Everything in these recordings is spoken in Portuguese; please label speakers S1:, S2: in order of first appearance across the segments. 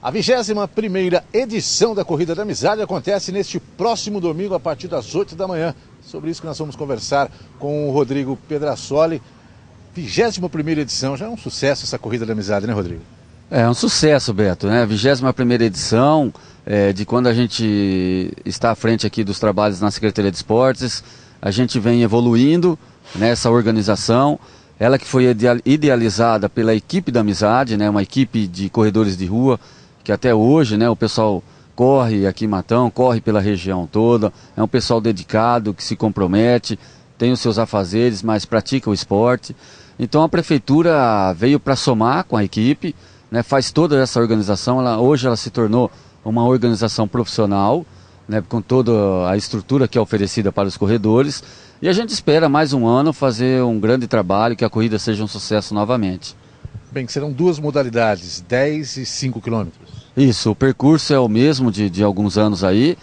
S1: A 21 edição da Corrida da Amizade acontece neste próximo domingo a partir das 8 da manhã. Sobre isso que nós vamos conversar com o Rodrigo Pedrassoli. 21 edição, já é um sucesso essa Corrida da Amizade, né Rodrigo?
S2: É um sucesso, Beto, né? 21 edição é, de quando a gente está à frente aqui dos trabalhos na Secretaria de Esportes. A gente vem evoluindo nessa organização. Ela que foi idealizada pela equipe da Amizade, né? Uma equipe de corredores de rua que até hoje, né, o pessoal corre aqui em Matão, corre pela região toda, é um pessoal dedicado, que se compromete, tem os seus afazeres, mas pratica o esporte. Então a prefeitura veio para somar com a equipe, né, faz toda essa organização, ela, hoje ela se tornou uma organização profissional, né, com toda a estrutura que é oferecida para os corredores. E a gente espera mais um ano fazer um grande trabalho, que a corrida seja um sucesso novamente.
S1: Bem, serão duas modalidades, 10 e 5 quilômetros.
S2: Isso, o percurso é o mesmo de, de alguns anos aí,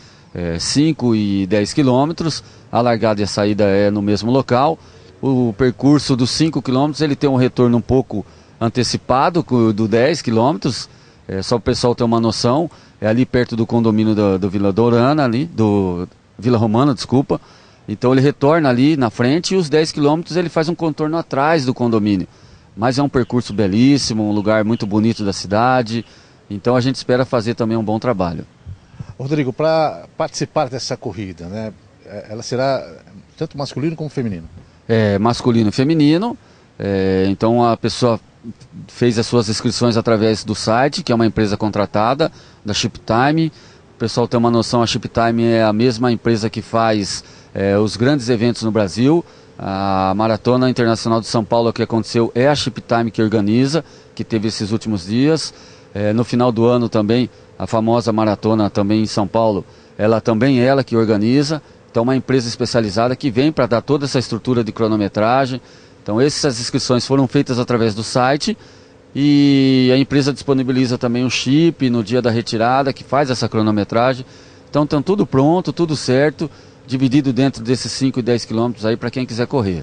S2: 5 é, e 10 quilômetros, a largada e a saída é no mesmo local. O percurso dos 5 quilômetros ele tem um retorno um pouco antecipado do 10 quilômetros, é, só para o pessoal ter uma noção, é ali perto do condomínio do, do Vila Dourana, ali, do Vila Romana, desculpa. Então ele retorna ali na frente e os 10 quilômetros ele faz um contorno atrás do condomínio. Mas é um percurso belíssimo, um lugar muito bonito da cidade. Então a gente espera fazer também um bom trabalho.
S1: Rodrigo, para participar dessa corrida, né, é, ela será tanto masculino como feminino?
S2: É, masculino e feminino. É, então a pessoa fez as suas inscrições através do site, que é uma empresa contratada, da Shiptime. O pessoal tem uma noção, a Shiptime é a mesma empresa que faz é, os grandes eventos no Brasil. A Maratona Internacional de São Paulo que aconteceu é a Shiptime que organiza, que teve esses últimos dias. É, no final do ano também, a famosa maratona também em São Paulo, ela também é ela que organiza. Então, uma empresa especializada que vem para dar toda essa estrutura de cronometragem. Então, essas inscrições foram feitas através do site e a empresa disponibiliza também um chip no dia da retirada que faz essa cronometragem. Então, está tudo pronto, tudo certo, dividido dentro desses 5 e 10 quilômetros aí para quem quiser correr.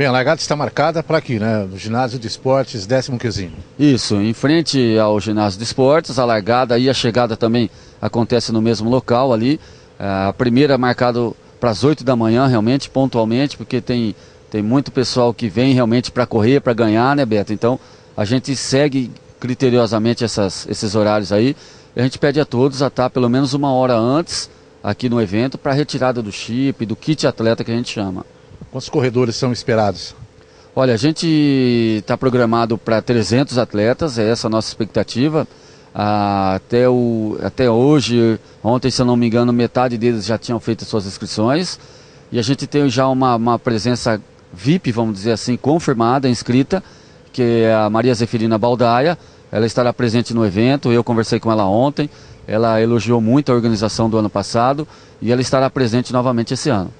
S1: Bem, a largada está marcada para aqui, né? No ginásio de esportes, décimo quezinho.
S2: Isso, em frente ao ginásio de esportes, a largada e a chegada também acontece no mesmo local ali. É, a primeira é marcada para as 8 da manhã, realmente, pontualmente, porque tem, tem muito pessoal que vem realmente para correr, para ganhar, né, Beto? Então, a gente segue criteriosamente essas, esses horários aí. A gente pede a todos a estar tá pelo menos uma hora antes aqui no evento para retirada do chip, do kit atleta que a gente chama.
S1: Quantos corredores são esperados? Olha, a gente
S2: está programado para 300 atletas, é essa a nossa expectativa. Ah, até, o, até hoje, ontem, se eu não me engano, metade deles já tinham feito suas inscrições. E a gente tem já uma, uma presença VIP, vamos dizer assim, confirmada, inscrita, que é a Maria Zeferina Baldaia. Ela estará presente no evento, eu conversei com ela ontem. Ela elogiou muito a organização do ano passado e ela estará presente novamente esse ano.